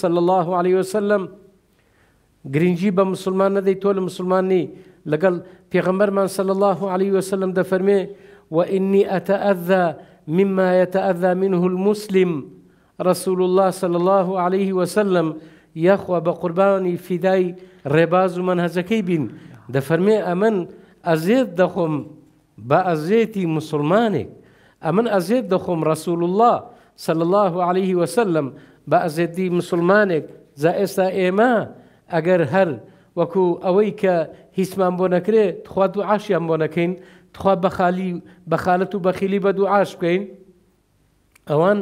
صلى الله عليه وسلم گرنجی به مسلمان نه دی ټول مسلمان نی لګل پیغمبر من صلی الله علیه وسلم د فرمی و انی اتاذى مما يتاذى منه المسلم رسول الله صلی الله علیه وسلم یخوا به قربانی فدای رباز من منهزەکەی بین دەفەرمێ أمن ئەزێت دخم بە ئەزێتی مسلمانێک ئەمن ئەزێت دەخۆم رەسول الله صلى الله عليه وسلم بە ئەزێدی مسلمانێک زە ئێستا ئێمە ئەگەر هەر وەکو ئەوەی کە هیچمان بۆ نەکرێت تخوا و عاشیان بۆ نەکەین تخوا بەخالی بەخالت و بەخیلی بە دوو عاش بکەین ئەوان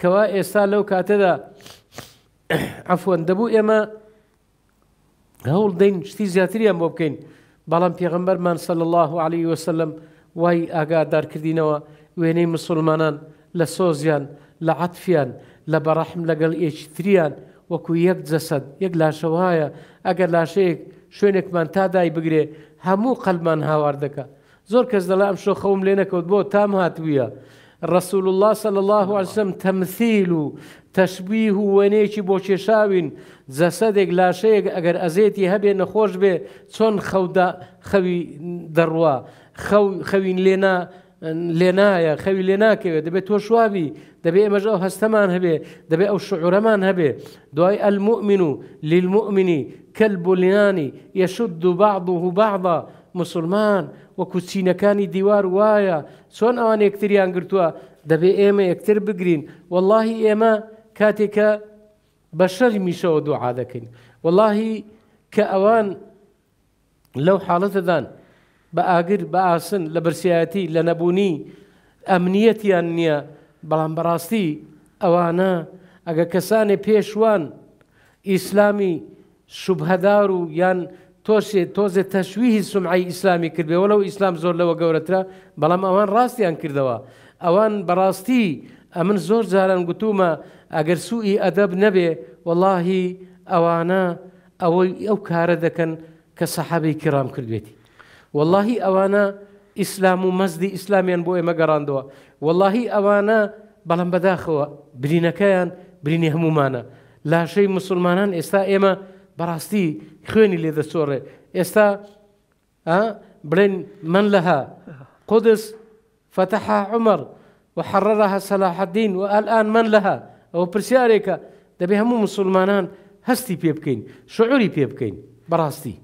کەوا ئێستا لەو کاتەدا ئەفۆن دەبوو ئێمە هەوڵ دەین شتی زیاتریان بۆ بکەین بەڵام پێغمبەرمان سەل الله عليه وسلم وای ئاگادارکردینەوە وێنەی مسلمانان لە سۆزیان لە عاتفیان لە بەڕەحم لەگەڵ ئێچتریان وەکو یەک جەسەد یەک لاشەوەهایە ئەگەر لاشەیەک شوێنێکمان تادای بگرێ هەموو قەلمان هاوار دەکە زۆر کەس دەڵام شۆ خەوم لێ نەکەوت بۆ تام هاتوویە ڕسول الله صل الله عسم تەمثیل و تەشببیه و وێنێکی بۆ کێشاوین جەسەدێک لاشەیەک ئەگەر ئەزێتی هەبێ نەخۆش بێ چۆن خەودا خەوی دەڕوا خەوین لێنا لێ نایە خەوی لێ ناکەوێت دەبێت تۆ دبي دەبێ ئێمەژ ئەو هەستەمان هەبێ دەبێت ئەو شعورەمان هەبێ دوای ئەلمؤمن و للمؤمنی کەلبولینانی یەشد و بعض و مسلمان وەکو چینەکانی دیوار وایە چۆن ئەوان یەکتریان گرتووە دەبێ ئێمە یەکتر بگرین واللهی ئێمە کاتێکە بە شەری میشەوە دوعا دەکەین واللهی کە ئەوان لەو حاڵەتەدان بە ئاگر بە ئاسن لە برسیەتی لە نەبوونی ئەمنیەتیان نییە بەڵام بەڕاستی ئەوانە ئەگە کەسانی پێشوان ئیسلامی شوبهدار و یان تۆشێ تۆزێ تەشویهی سمعی ئیسلامی کردێەوە لەو ئیسلام زۆر لەوە گەورەترە بەڵام ئەوان ڕاستیان کردەوە ئەوان بەڕاستی ئەمن زۆر جاران گوتومە ئەگەر سوئی ئەدەب نەبێ وەڵاهی ئەوانە ئەوەی ئەو کارە دەکەن کە سەحەبی کرام کردوێتی والله اوانا اسلام مزدي و مەزدی ئیسلامیان والله اوانا گەڕاندەوە واللهی ئەوانە بەڵام بەداخەوە برینەکەیان برینی هەمومانە لاشەی مسلمانان ئێستا ئێمە بەڕاستی خوێنی استا ئێستا آه، برين من لها قدس فتحها عمر وحررها صلاح الدين والآن من لها او برسياريكا دبي همو مسلمانان هستي بيبكين شعوري بيبكين براستي